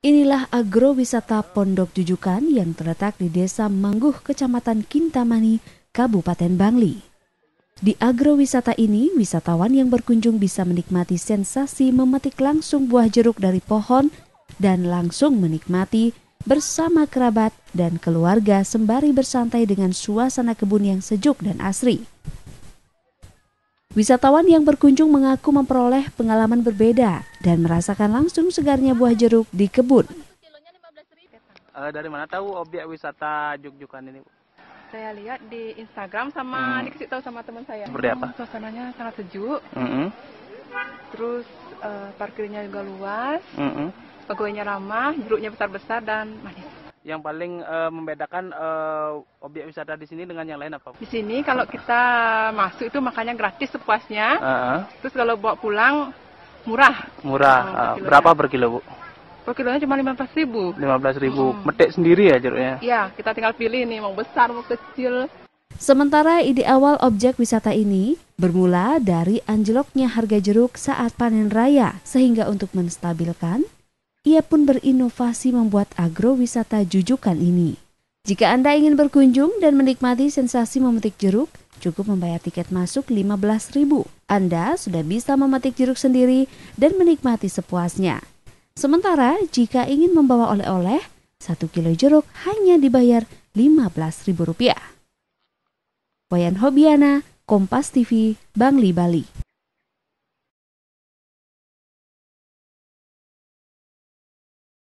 Inilah agrowisata Pondok Jujukan yang terletak di Desa Mangguh, Kecamatan Kintamani, Kabupaten Bangli. Di agrowisata ini, wisatawan yang berkunjung bisa menikmati sensasi memetik langsung buah jeruk dari pohon dan langsung menikmati bersama kerabat dan keluarga sembari bersantai dengan suasana kebun yang sejuk dan asri. Wisatawan yang berkunjung mengaku memperoleh pengalaman berbeda dan merasakan langsung segarnya buah jeruk di kebun. Uh, dari mana tahu objek wisata Jogjokan ini, Saya lihat di Instagram sama hmm. dikasih tahu sama teman saya. Seperti apa? Oh, suasananya sangat sejuk. Mm -hmm. Terus uh, parkirnya juga luas. Mm -hmm. Pegawainya ramah, jeruknya besar-besar dan manis yang paling e, membedakan e, objek wisata di sini dengan yang lain apa? Di sini kalau kita masuk itu makannya gratis sepuasnya. Uh -huh. Terus kalau bawa pulang murah. Murah. Uh, per ah, berapa per kilo, Bu? Per kilonya cuma lima belas ribu. Lima belas ribu. Hmm. Metik sendiri ya jeruknya? Iya, kita tinggal pilih nih mau besar mau kecil. Sementara ide awal objek wisata ini bermula dari anjloknya harga jeruk saat panen raya, sehingga untuk menstabilkan, ia pun berinovasi membuat agrowisata jujukan ini. Jika Anda ingin berkunjung dan menikmati sensasi memetik jeruk, cukup membayar tiket masuk Rp15.000. Anda sudah bisa memetik jeruk sendiri dan menikmati sepuasnya. Sementara jika ingin membawa oleh-oleh, 1 kilo jeruk hanya dibayar Rp15.000. Wayan Hobiana, Kompas TV, Bangli, Bali.